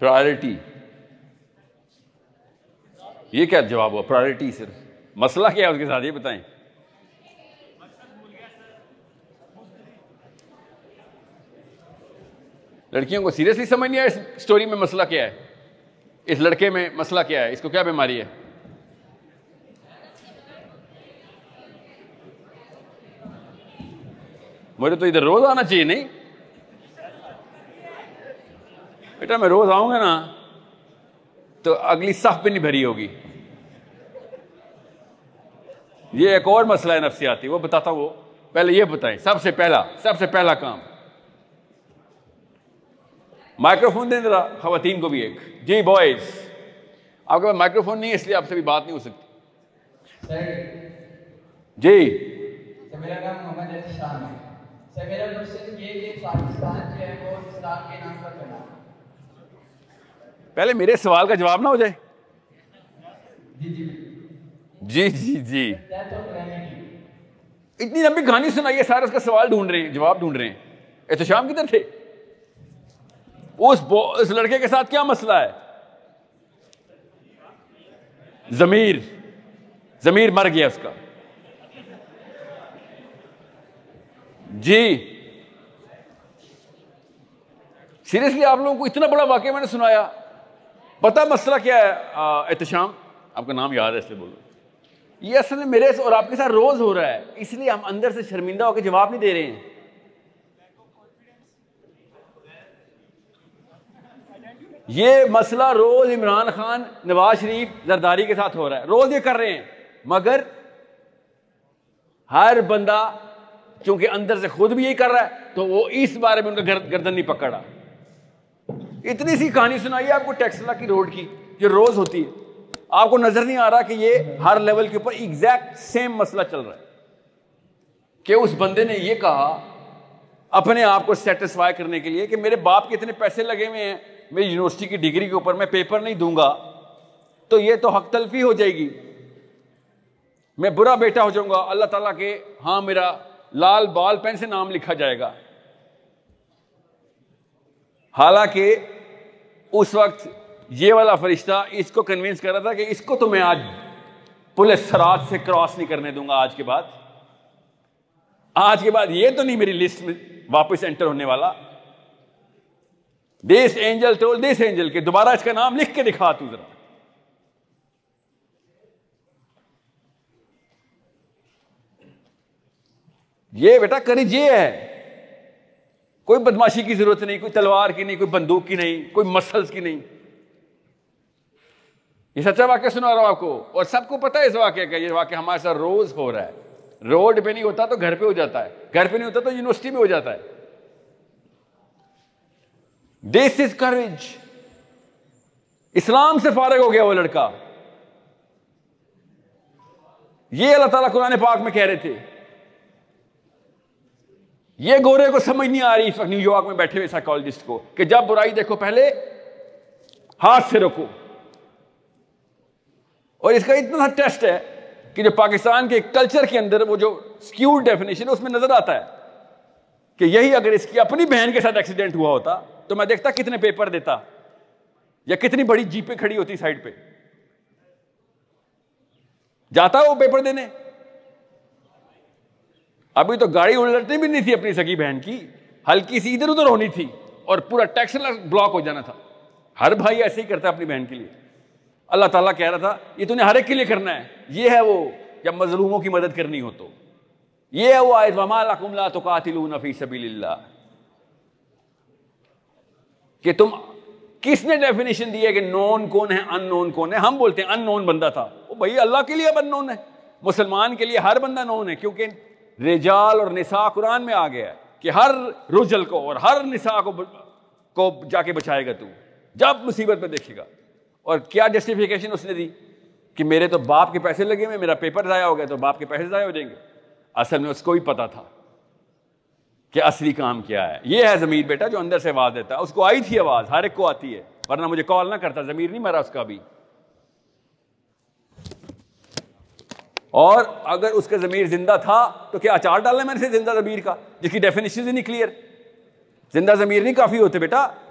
priority ये क्या जवाब हुआ प्रायोरिटी सिर्फ मसला क्या है उसके साथ ये बताएं लड़कियों को सीरियसली समझ नहीं आया इस स्टोरी में मसला क्या है इस लड़के में मसला क्या है इसको क्या बीमारी है मुझे तो इधर रोज आना चाहिए नहीं बेटा मैं रोज आऊंगा ना तो अगली सफ भी नहीं भरी होगी ये एक और मसला है नफसियाती वो बताता वो पहले ये बताएं सबसे पहला सबसे पहला काम माइक्रोफोन दें जरा खातन को भी एक जी बॉयज आपके पास माइक्रोफोन नहीं है इसलिए आपसे भी बात नहीं हो सकती जी तो मेरा नाम मोहम्मद है सर तो मेरा क्वेश्चन ये कि पाकिस्तान जो है वो इस्लाम के नाम पर चला पहले मेरे सवाल का जवाब ना हो जाए जी जी जी इतनी लंबी कहानी सुनाइए सारे उसका सवाल ढूंढ रहे हैं जवाब ढूंढ रहे हैं शाम किधर थे उस उस लड़के के साथ क्या मसला है जमीर जमीर मर गया उसका जी सीरियसली आप लोगों को इतना बड़ा वाक्य मैंने सुनाया पता मसला क्या है एहतशाम आपका नाम याद है इसलिए बोलो ये असल में मेरे और आपके साथ रोज़ हो रहा है इसलिए हम अंदर से शर्मिंदा होकर जवाब नहीं दे रहे हैं ये मसला रोज़ इमरान खान नवाज शरीफ जरदारी के साथ हो रहा है रोज़ ये कर रहे हैं मगर हर बंदा चूंकि अंदर से खुद भी यही कर रहा है तो वो इस बारे में उनका गर्दन नहीं पकड़ा इतनी सी कहानी सुनाई आपको टेक्सला की रोड की जो रोज होती है आपको नजर नहीं आ रहा कि ये हर लेवल के ऊपर एग्जैक्ट सेम मसला चल रहा है कि उस बंदे ने ये कहा अपने आप को सेटिस्फाई करने के लिए कि मेरे बाप के इतने पैसे लगे हुए हैं मेरी यूनिवर्सिटी की डिग्री के ऊपर मैं पेपर नहीं दूंगा तो ये तो हक तलफी हो जाएगी मैं बुरा बेटा हो जाऊंगा अल्लाह ताला के हाँ मेरा लाल बाल पेन से नाम लिखा जाएगा हालांकि उस वक्त ये वाला फरिश्ता इसको कन्विंस कर रहा था कि इसको तो मैं आज पुल सराज से क्रॉस नहीं करने दूंगा आज के बाद आज के बाद ये तो नहीं मेरी लिस्ट में वापस एंटर होने वाला दिस एंजल टोल दिस एंजल के दोबारा इसका नाम लिख के दिखा तू जरा ये बेटा करीजिए ये है कोई बदमाशी की जरूरत नहीं कोई तलवार की नहीं कोई बंदूक की नहीं कोई मसल्स की नहीं ये सच्चा वाक्य सुना रहा हूं आपको और सबको पता है इस वाक्य का ये वाक्य हमारे साथ रोज हो रहा है रोड पे नहीं होता तो घर पे हो जाता है घर पे नहीं होता तो यूनिवर्सिटी में हो जाता है दिस इज करेज इस्लाम से फारग हो गया वो लड़का ये अल्लाह ताला कुरान पाक में कह रहे थे ये गोरे को समझ नहीं आ रही इस वक्त न्यूयॉर्क में बैठे हुए साइकोलॉजिस्ट को कि जब बुराई देखो पहले हाथ से रोको और इसका इतना सा टेस्ट है कि जो पाकिस्तान के कल्चर के अंदर वो जो स्क्यूड डेफिनेशन है उसमें नजर आता है कि यही अगर इसकी अपनी बहन के साथ एक्सीडेंट हुआ होता तो मैं देखता कितने पेपर देता या कितनी बड़ी जीपे खड़ी होती साइड पे जाता वो पेपर देने अभी तो गाड़ी उलटनी भी नहीं थी अपनी सगी बहन की हल्की सी इधर उधर होनी थी और पूरा टैक्स ब्लॉक हो जाना था हर भाई ऐसे ही करता अपनी बहन के लिए अल्लाह ताला कह रहा था ये तूने हर एक के लिए करना है ये है वो जब मजलूमों की मदद करनी हो तो ये है वो आयत वमाला तो कातिलफ़ी सभी कि तुम किसने डेफिनेशन दिया कि नॉन कौन है अननोन कौन है हम बोलते हैं अननोन बंदा था वो भाई अल्लाह के लिए अब अननोन है मुसलमान के लिए हर बंदा नोन है क्योंकि रिजाल और निशा कुरान में आ गया कि हर रुजल को और हर निशा को को जाके बचाएगा तू जब मुसीबत में देखेगा और क्या जस्टिफिकेशन उसने दी कि मेरे तो बाप के पैसे लगे हुए मेरा पेपर ज़ाया हो गया तो बाप के पैसे ज़ाया हो जाएंगे असल में उसको ही पता था कि असली काम क्या है ये है ज़मीर बेटा जो अंदर से आवाज़ देता है उसको आई थी आवाज़ हर एक को आती है वरना मुझे कॉल ना करता ज़मीर नहीं मरा उसका भी और अगर उसका ज़मीर ज़िंदा था तो क्या अचार डालना मैंने से जिंदा ज़मीर का जिसकी डेफिनेशन ही नहीं क्लियर जिंदा ज़मीर नहीं काफ़ी होते बेटा